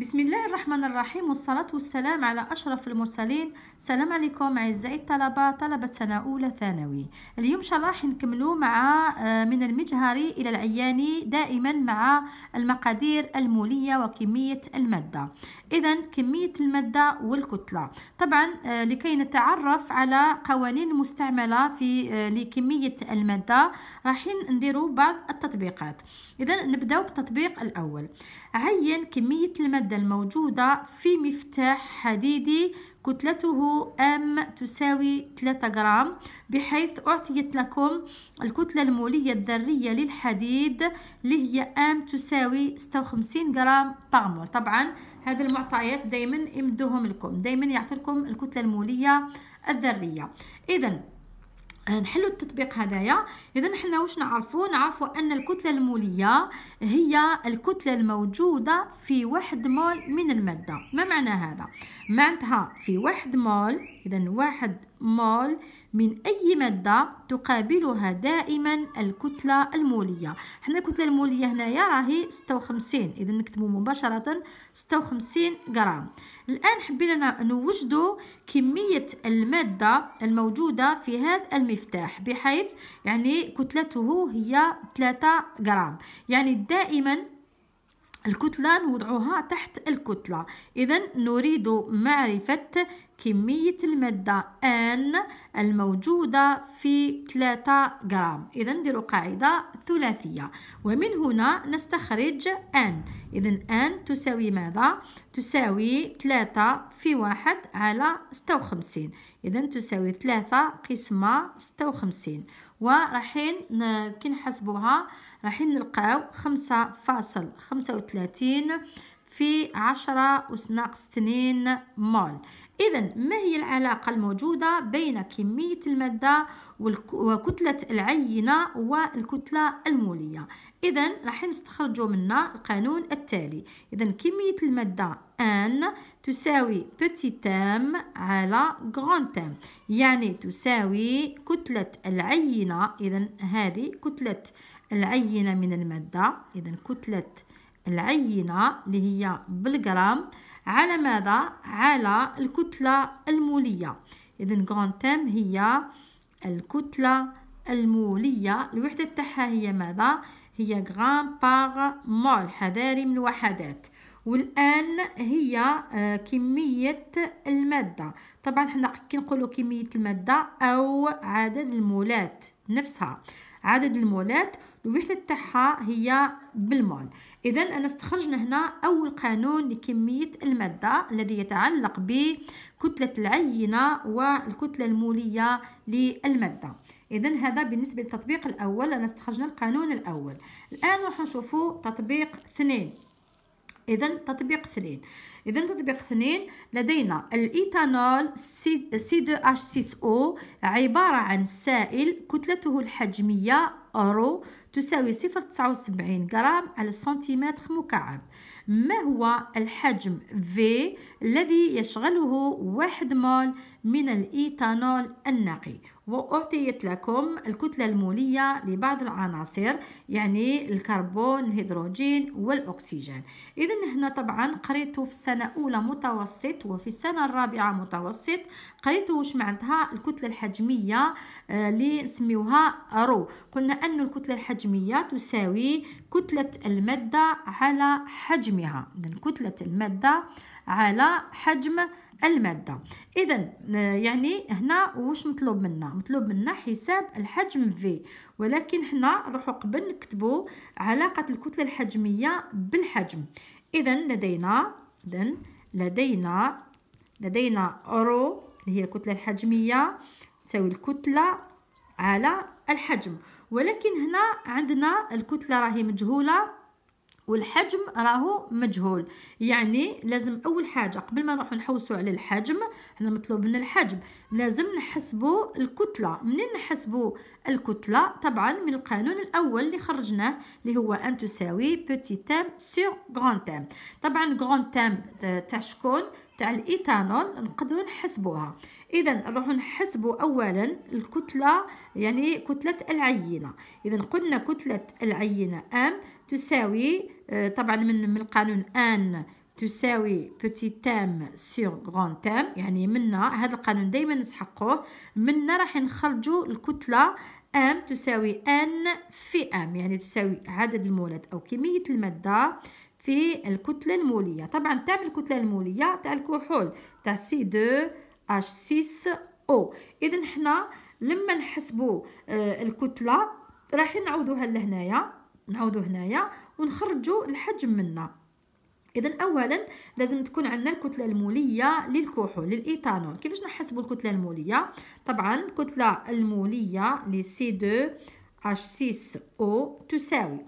بسم الله الرحمن الرحيم والصلاة والسلام على أشرف المرسلين السلام عليكم أعزائي الطلبة طلبة سنة أولى ثانوي اليوم إن شاء الله نكملو مع آه، من المجهري إلى العياني دائما مع المقادير المولية وكمية المادة إذا كمية المادة والكتلة طبعا آه، لكي نتعرف على قوانين المستعملة في آه، لكمية المادة راح نديرو بعض التطبيقات إذا نبدأ بالتطبيق الأول عين كمية المادة الموجودة في مفتاح حديدي كتلته M تساوي 3 جرام بحيث أعطيت لكم الكتلة المولية الذرية للحديد اللي هي M تساوي 56 جرام بامول طبعا هذه المعطيات دايما امدوهم لكم دايما يعطي لكم الكتلة المولية الذرية إذا نحلو التطبيق هذايا اذا حنا واش نعرفوا نعرفوا ان الكتله الموليه هي الكتله الموجوده في واحد مول من الماده ما معنى هذا معناتها في واحد مول اذا واحد مول من أي مادة تقابلها دائما الكتلة المولية حنا الكتلة المولية هنايا راهي 56 إذا نكتبوا مباشرة 56 غرام الآن حبينا نوجدوا كمية المادة الموجودة في هذا المفتاح بحيث يعني كتلته هي 3 غرام يعني دائما الكتلة نوضعها تحت الكتلة إذا نريد معرفة كمية المادة N الموجودة في 3 جرام إذا ندير قاعدة ثلاثية ومن هنا نستخرج N إذا N تساوي ماذا؟ تساوي 3 في 1 على 56 إذا تساوي 3 قسمة 56 وراحين كي نحسبوها راحين نلقاو خمسة فاصل خمسة وثلاثين في عشرة أس ناقص تنين مول إذا ما هي العلاقة الموجودة بين كمية المادة وكتلة العينة والكتلة المولية إذا راح نستخرجوا منها القانون التالي إذا كمية المادة أن تساوي petit تام على غران تام يعني تساوي كتلة العينة إذا هذه كتلة العينة من المادة إذا كتلة العينة اللي هي بالجرام على ماذا؟ على الكتلة المولية إذن تام هي الكتلة المولية الوحدة تاعها هي ماذا؟ هي غرام باغ مول حذاري من الوحدات والان هي آه، كميه الماده طبعا حنا كي نقولوا كميه الماده او عدد المولات نفسها عدد المولات الوحده تاعها هي بالمول اذا انا استخرجنا هنا اول قانون لكميه الماده الذي يتعلق بكتله العينه والكتله الموليه للماده اذا هذا بالنسبه للتطبيق الاول انا استخرجنا القانون الاول الان راح نشوفوا تطبيق اثنين اذا تطبيق اثنين اذا تطبيق اثنين لدينا الايثانول سي دو اتش 6 او عباره عن سائل كتلته الحجميه رو تساوي صفر تسعة وسبعين غرام على سنتيمتر مكعب ما هو الحجم V الذي يشغله واحد مول من الإيثانول النقي وأعطيت لكم الكتلة المولية لبعض العناصر يعني الكربون الهيدروجين والأكسجين إذا هنا طبعا قريته في السنة الأولى متوسط وفي السنة الرابعة متوسط قريته واش معناتها الكتلة الحجمية آه، اللي نسميوها رو قلنا أن الكتلة الحجمية تساوي كتلة المادة على حجمها كتلة المادة على حجم المادة إذا آه، يعني هنا واش مطلوب منا مطلوب منا حساب الحجم V ولكن هنا نروحو قبل نكتبو علاقة الكتلة الحجمية بالحجم إذا لدينا إذا لدينا لدينا رو اللي هي الكتلة الحجمية تساوي الكتلة على الحجم ولكن هنا عندنا الكتلة راهي مجهولة والحجم راهو مجهول يعني لازم اول حاجه قبل ما نروح نحوسوا على الحجم احنا مطلوب من الحجم لازم نحسبوا الكتله منين نحسبوا الكتله طبعا من القانون الاول اللي خرجناه اللي هو ان تساوي بوتي تام سور غران تام طبعا غران تام تاع شكون تاع الايثانول نقدروا نحسبوها اذا نروحوا نحسبوا اولا الكتله يعني كتله العينه اذا قلنا كتله العينه ام تساوي Euh, طبعا من القانون ان تساوي بوتي تام سور غران تام يعني منا هذا القانون دائما نسحقوه منا راح نخرجوا الكتله ام تساوي ان في ام يعني تساوي عدد المولات او كميه الماده في الكتله الموليه طبعا تام الكتله الموليه تاع الكحول تاع سي 2 اش 6 او اذا حنا لما نحسبوا آه، الكتله راح نعوضوها لهنايا نعاودو هنايا ونخرجو الحجم منا اذا اولا لازم تكون عندنا الكتله الموليه للكحول للايثانول كيفاش نحسبوا الكتله الموليه طبعا الكتله الموليه ل سي 2 h 6 o تساوي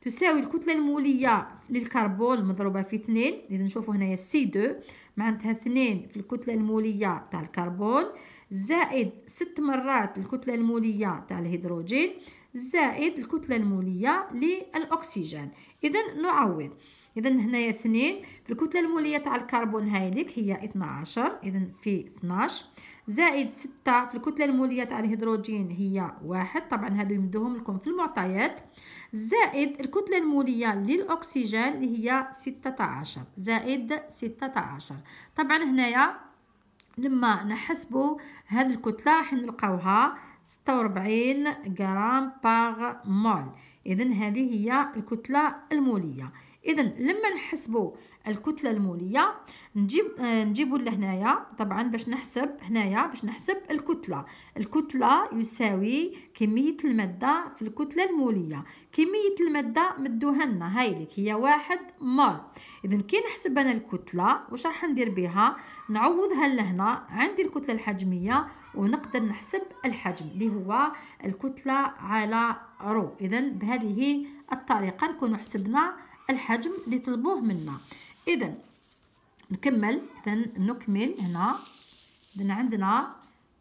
تساوي الكتله الموليه للكربون مضروبه في 2 اذا نشوفوا هنايا سي 2 معناتها 2 في الكتله الموليه تاع الكربون زائد 6 مرات الكتله الموليه تاع الهيدروجين زائد الكتلة المولية للأكسجين إذا نعوض إذا هنايا اثنين الكتلة المولية تاع الكربون هايليك هي 12 إذا في 12 زائد 6 في الكتلة المولية تاع الهيدروجين هي واحد طبعا هادو يمدوهم لكم في المعطيات زائد الكتلة المولية للأكسجين اللي هي 16 زائد 16 طبعا هنايا لما نحسبوا هاد الكتلة راح نلقاوها ستة وربعين غرام باغ مول إذا هذه هي الكتلة المولية إذا لما نحسبوا الكتلة المولية نجيب نجيبوا لهنايا طبعا باش نحسب هنايا باش نحسب الكتلة الكتلة يساوي كمية المادة في الكتلة المولية كمية المادة مدوها لنا هايلك هي واحد مول إذا كي نحسب أنا الكتلة واش راح ندير بها نعوضها لهنا عندي الكتلة الحجمية ونقدر نحسب الحجم اللي هو الكتلة على رو إذا بهذه الطريقة نكون حسبنا الحجم اللي طلبوه منا إذا نكمل إذا نكمل هنا إذا عندنا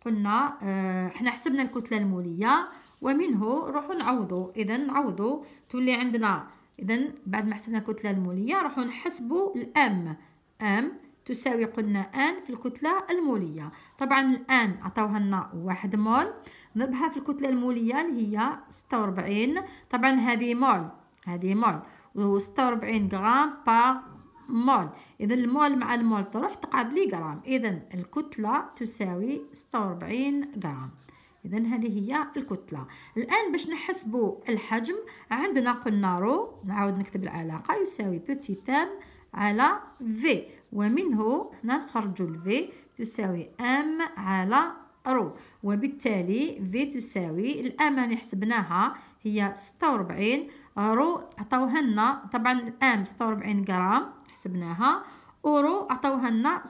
قلنا آه، إحنا حنا حسبنا الكتلة المولية ومنه نروحو نعوضو إذا نعوضو تولي عندنا إذا بعد ما حسبنا الكتلة المولية نروحو نحسبو الأم أم تساوي قلنا ان في الكتلة المولية طبعا الان عطاوها لنا واحد مول نضربها في الكتلة المولية اللي هي ستة وربعين طبعا هذه مول هذه مول و وربعين غرام با مول اذا المول مع المول تروح تقعد لي غرام اذا الكتلة تساوي ستة وربعين غرام اذا هذه هي الكتله الان باش نحسبوا الحجم عندنا قلنا رو نعاود نكتب العلاقه يساوي بوتي تام على V ومنه هنا نخرج V تساوي M على رو وبالتالي V تساوي الام اللي حسبناها هي 46 رو عطاوها لنا طبعا الام 46 غرام حسبناها ورو عطاوها لنا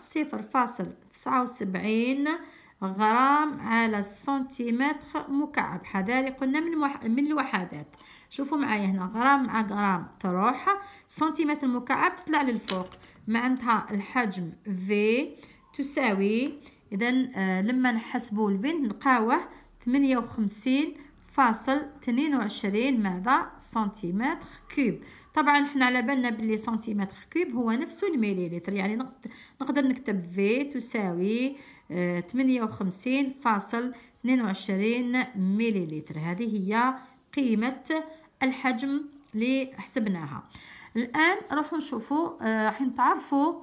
0.79 غرام على سنتيمتر مكعب حذاري قلنا من الوح... من الوحدات شوفوا معايا هنا غرام مع غرام تروح سنتيمتر مكعب تطلع للفوق معناتها الحجم في تساوي اذا آه لما نحسبوا البن نلقاوه 58 فاصل 22 ماذا سنتيمتر كوب طبعا حنا على بالنا بلي سنتيمتر كوب هو نفسه المليلتر يعني نقدر نكتب في تساوي 58.22 فاصل مليلتر هذه هي قيمة الحجم اللي حسبناها الآن راح نشوفوا آه، راح نتعرفوا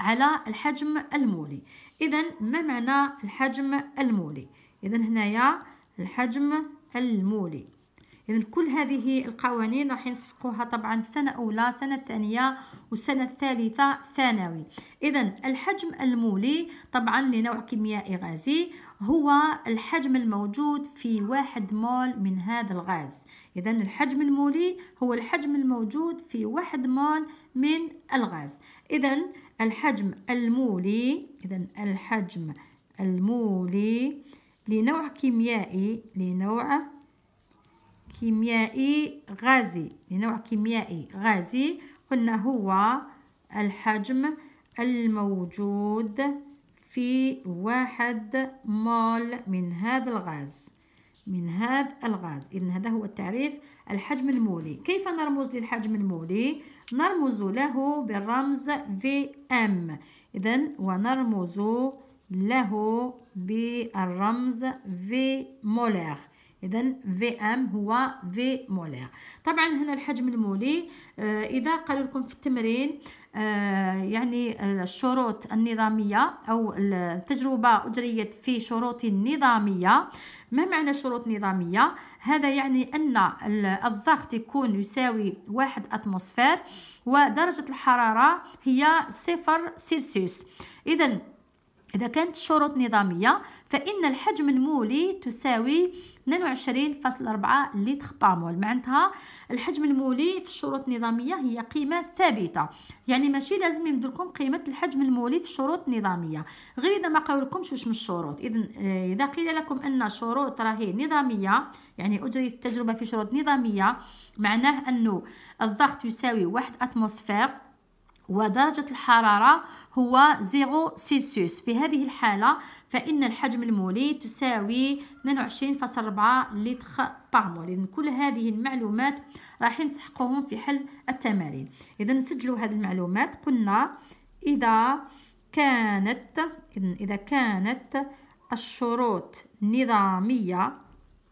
على الحجم المولي إذا ما معنى الحجم المولي إذا هنايا الحجم المولي إذا كل هذه القوانين راح نسحقوها طبعا في سنة أولى سنة ثانية والسنة الثالثة ثانوي إذا الحجم المولي طبعا لنوع كيميائي غازي هو الحجم الموجود في واحد مول من هذا الغاز إذا الحجم المولي هو الحجم الموجود في واحد مول من الغاز إذا الحجم المولي إذا الحجم المولي لنوع كيميائي لنوع كيميائي غازي لنوع كيميائي غازي قلنا هو الحجم الموجود في واحد مول من هذا الغاز من هذا الغاز إذن هذا هو التعريف الحجم المولي كيف نرمز للحجم المولي؟ نرمز له بالرمز VM إذن ونرمز له بالرمز في مولر اذا في ام هو في مولير طبعا هنا الحجم المولي آه، اذا قالوا لكم في التمرين آه، يعني الشروط النظاميه او التجربه اجريت في شروط نظاميه ما معنى شروط نظاميه هذا يعني ان الضغط يكون يساوي واحد اتموسفير ودرجه الحراره هي صفر سيلسيوس اذا إذا كانت الشروط نظامية فإن الحجم المولي تساوي 22.4 لتر بامول معناتها الحجم المولي في الشروط النظامية هي قيمة ثابتة يعني ماشي لازم يمدلكم قيمة الحجم المولي في الشروط النظامية غير إذا ما قالوا واش من الشروط إذا آه، إذا قيل لكم أن الشروط راهي نظامية يعني أجريت التجربة في شروط نظامية معناه أنه الضغط يساوي واحد أتموسفير ودرجة الحرارة هو زيرو سيلسيوس في هذه الحالة فإن الحجم المولي تساوي 22.4 لتر بارمول إذن كل هذه المعلومات راح نسحقهم في حل التمارين إذا نسجلوا هذه المعلومات قلنا إذا كانت إذن إذا كانت الشروط نظامية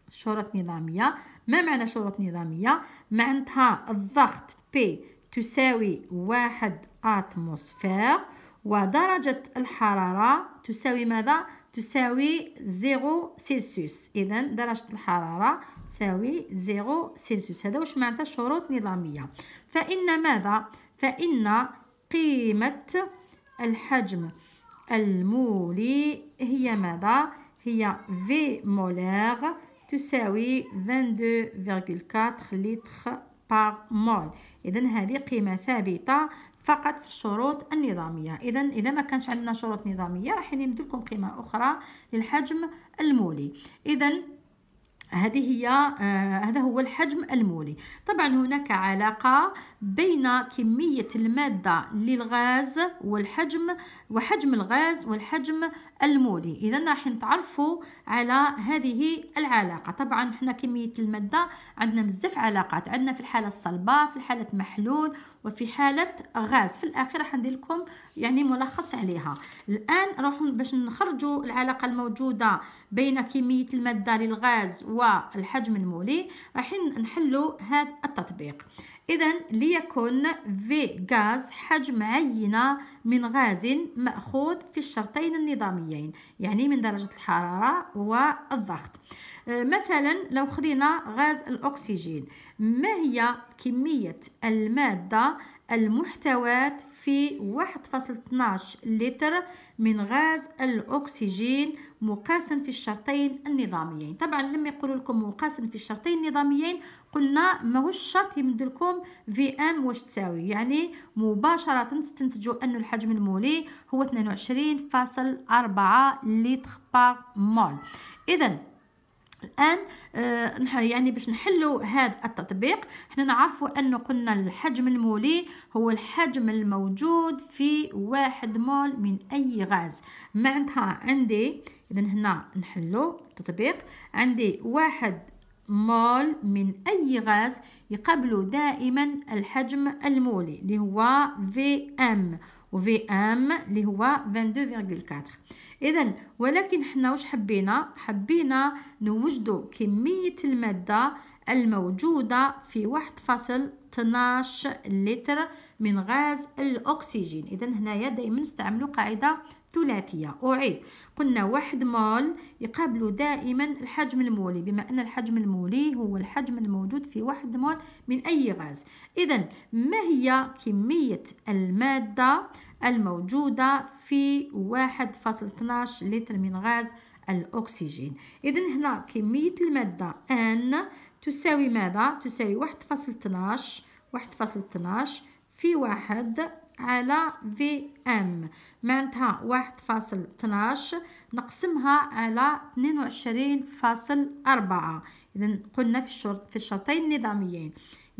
شروط نظامية ما معنى شروط نظامية؟ معنتها الضغط P تساوي واحد أتموسفير ودرجة الحرارة تساوي ماذا؟ تساوي زيرو سيلسيوس إذا درجة الحرارة تساوي زيرو سيلسيوس هذا واش معناتها شروط نظامية فإن ماذا؟ فإن قيمة الحجم المولي هي ماذا؟ هي في مولير تساوي 22.4 لتر بار مول اذا هذه قيمه ثابته فقط في الشروط النظاميه اذا اذا ما كانش عندنا شروط نظاميه راح نمد لكم قيمه اخرى للحجم المولي اذا هذه هي آه، هذا هو الحجم المولي طبعا هناك علاقة بين كمية المادة للغاز والحجم وحجم الغاز والحجم المولي إذا راح نتعرفوا على هذه العلاقة طبعا احنا كمية المادة عندنا بزاف علاقات عندنا في الحالة الصلبة في حالة محلول وفي حالة غاز في الأخير راح ندير لكم يعني ملخص عليها الآن راح باش نخرجوا العلاقة الموجودة بين كمية المادة للغاز و والحجم المولي راح نحلو هذا التطبيق إذا ليكن في غاز حجم عينة من غاز مأخوذ في الشرطين النظاميين يعني من درجة الحرارة والضغط آه، مثلا لو خذينا غاز الأكسجين ما هي كمية المادة المحتوى في 1.12 لتر من غاز الأكسجين مقاسا في الشرطين النظاميين طبعا لما يقولوا لكم مقاسا في الشرطين النظاميين قلنا ماهوش شرط يمد لكم في ام واش تساوي يعني مباشرة تستنتجوا أن الحجم المولي هو 22.4 لتر بار مول إذا الان آه يعني باش نحلوا هذا التطبيق احنا نعرفوا انه قلنا الحجم المولي هو الحجم الموجود في واحد مول من اي غاز معناتها عندي اذا هنا نحلوا التطبيق عندي واحد مول من اي غاز يقابل دائما الحجم المولي اللي هو في ام وفي ام اللي هو 22.4 اذا ولكن حنا واش حبينا حبينا نوجدوا كميه الماده الموجوده في واحد فاصل لتر من غاز الاكسجين اذا هنايا دائما نستعملوا قاعده ثلاثيه اعيد قلنا واحد مول يقابل دائما الحجم المولي بما ان الحجم المولي هو الحجم الموجود في واحد مول من اي غاز اذا ما هي كميه الماده الموجودة في واحد فاصل 1.12 لتر من غاز الأكسجين إذا هنا كمية المادة N تساوي ماذا؟ تساوي واحد واحد فاصل فاصل 1.12 في واحد على في ام معناتها واحد فاصل تناش نقسمها على اثنين وعشرين فاصل أربعة إذا قلنا في الشرط في الشرطين النظاميين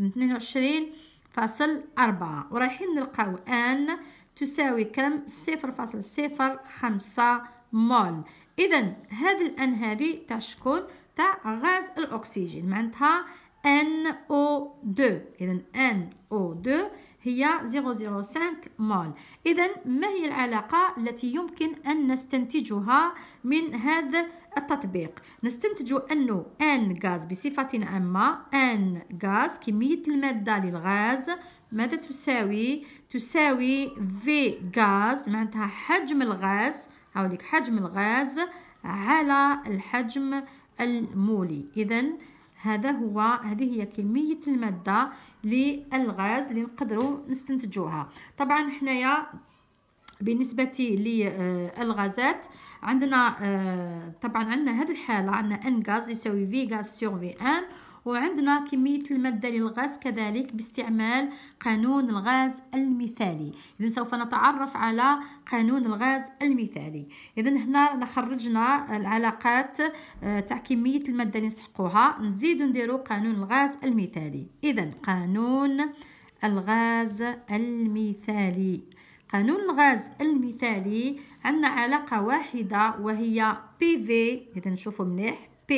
اثنين وعشرين فاصل أربعة ورايحين نلقاو ان تساوي كم صفر فاصل صفر خمسة مول إذا هذه الأن هذه تاع شكون تاع غاز الأكسجين معناتها NO2 إذا NO2 هي 0.05 مول إذا ما هي العلاقة التي يمكن أن نستنتجها من هذا التطبيق نستنتج أنه أن غاز بصفة عامة أن غاز كمية المادة للغاز ماذا تساوي؟ تساوي في غاز معناتها حجم الغاز هاوليك حجم الغاز على الحجم المولي إذا هذا هو هذه هي كميه الماده للغاز اللي نقدروا نستنتجوها طبعا حنايا بالنسبه للغازات عندنا آه، طبعا عندنا هذه الحاله عندنا ان غاز يساوي في غاز سور في ان وعندنا كمية المادة للغاز كذلك باستعمال قانون الغاز المثالي إذا سوف نتعرف على قانون الغاز المثالي إذا هنا نخرجنا العلاقات آه، تاع كمية المادة اللي نسحقوها نزيد نديرو قانون الغاز المثالي إذا قانون الغاز المثالي قانون الغاز المثالي عندنا علاقة واحدة وهي PV إذا نشوفوا مليح P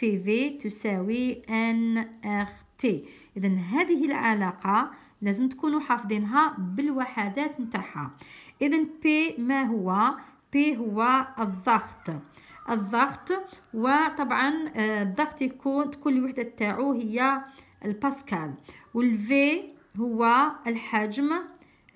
في في تساوي ان تي اذا هذه العلاقه لازم تكونوا حافظينها بالوحدات نتاعها اذا بي ما هو بي هو الضغط الضغط وطبعا آه، الضغط يكون كل وحده تاعو هي الباسكال والفي هو الحجم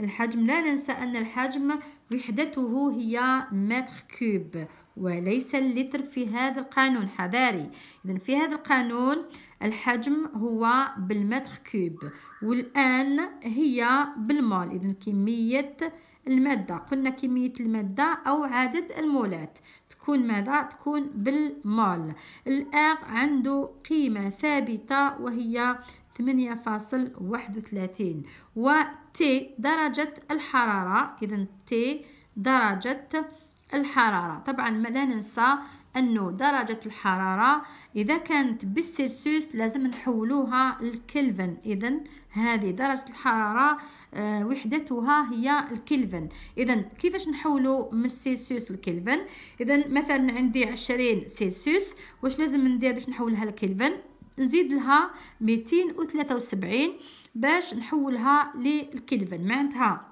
الحجم لا ننسى ان الحجم وحدته هي متر كوب وليس اللتر في هذا القانون حذاري إذا في هذا القانون الحجم هو بالمتر كوب والآن هي بالمول إذا كمية المادة قلنا كمية المادة أو عدد المولات تكون ماذا؟ تكون بالمول الاغ عنده قيمة ثابتة وهي 8.31 و تي درجة الحرارة إذا تي درجة الحرارة طبعا ما لا ننسى أنه درجة الحرارة إذا كانت بالسلسيوس لازم نحولوها للكلفن إذا هذه درجة الحرارة آه، وحدتها هي الكلفن إذا كيفاش نحولو من السلسيوس للكلفن إذا مثلا عندي عشرين سلسيوس واش لازم ندير باش نحولها للكلفن نزيد لها ميتين وثلاثة وسبعين باش نحولها للكلفن معنتها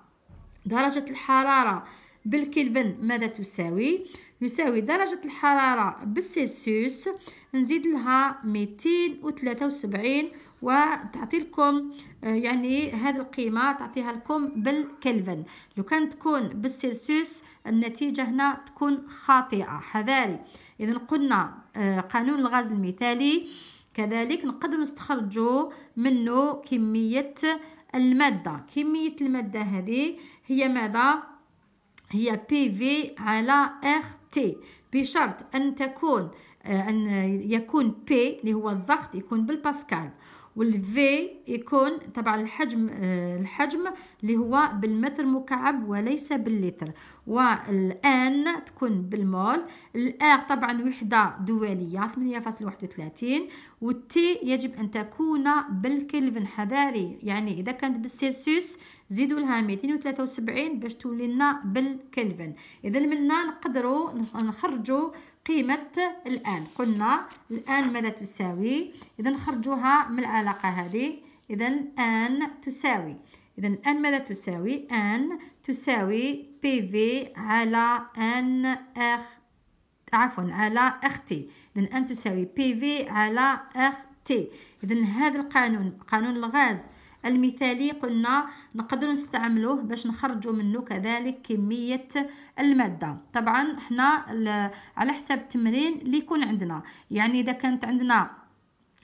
درجة الحرارة بالكلفن ماذا تساوي يساوي درجة الحرارة بالسلسيوس نزيد لها وسبعين وتعطي لكم آه، يعني هذه القيمة تعطيها لكم بالكلفن لو كانت تكون بالسلسيوس النتيجة هنا تكون خاطئة حذاري إذا قلنا آه، قانون الغاز المثالي كذلك نقدر نستخرجوا منه كمية المادة كمية المادة هذه هي ماذا هي بي في على ار تي بشرط أن تكون آه، أن يكون بي اللي هو الضغط يكون بالباسكال والفي يكون طبعا الحجم آه، الحجم اللي هو بالمتر مكعب وليس باللتر والان تكون بالمول الار طبعا وحده دوليه 8.31 والتي يجب ان تكون بالكلفن حذاري يعني اذا كانت بالسيلسيوس زيدوا لها 273 باش تولي لنا بالكلفن اذا هنا نقدروا نخرجوا قيمة الآن قلنا الآن ماذا تساوي إذا نخرجوها من العلاقة هذه إذا آن تساوي إذا آن ماذا تساوي آن تساوي بي في على آن أخ عفوا على أخ تي إذا آن تساوي بي في على أخ تي إذا هذا القانون قانون الغاز المثالي قلنا نقدر نستعملوه باش نخرجوا منه كذلك كمية المادة طبعا احنا على حسب التمرين اللي يكون عندنا يعني إذا كانت عندنا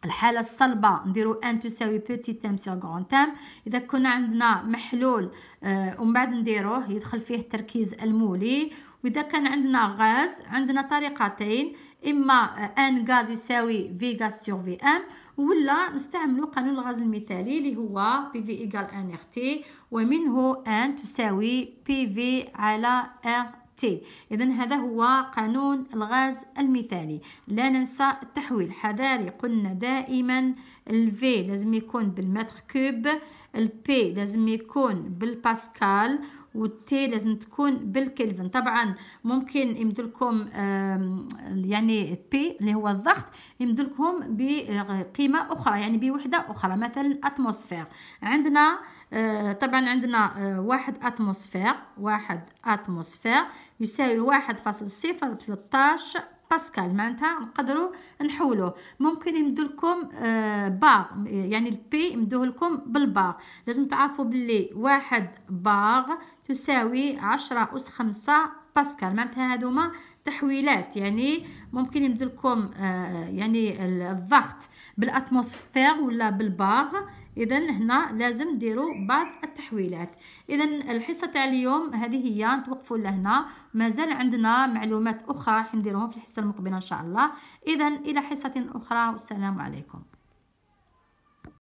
الحالة الصلبة نديرو ان تساوي بوتي تام سيغ غون تام إذا كنا عندنا محلول آه ومن بعد نديروه يدخل فيه التركيز المولي وإذا كان عندنا غاز عندنا طريقتين اما ان غاز يساوي في غاز سور في ام ولا نستعملوا قانون الغاز المثالي اللي هو بي في ايكال ان ار تي ومنه ان تساوي بي في على ار تي إذا هذا هو قانون الغاز المثالي لا ننسى التحويل حذاري قلنا دائما الفي لازم يكون بالمتر كوب البي لازم يكون بالباسكال والتي لازم تكون بالكلفن طبعا ممكن يمدلكم يعني بي اللي هو الضغط يمدلكم بقيمه اخرى يعني بوحده اخرى مثلا اتموسفير عندنا آه، طبعا عندنا آه، واحد اتموسفير واحد اتموسفير يساوي واحد فاصل صفر تلتاش باسكال معناتها نقدروا نحولوه ممكن يمدوا لكم آه، باغ يعني البي يمدوه لكم بالباغ لازم تعرفوا باللي واحد باغ تساوي عشرة أس خمسة باسكال معناتها هادوما تحويلات يعني ممكن لكم يعني الضغط بالاتموسفير ولا بالباغ اذا هنا لازم ديروا بعض التحويلات اذا الحصه تاع اليوم هذه هي نتوقفوا لهنا مازال عندنا معلومات اخرى راح نديروهم في الحصه المقبله ان شاء الله اذا الى حصه اخرى والسلام عليكم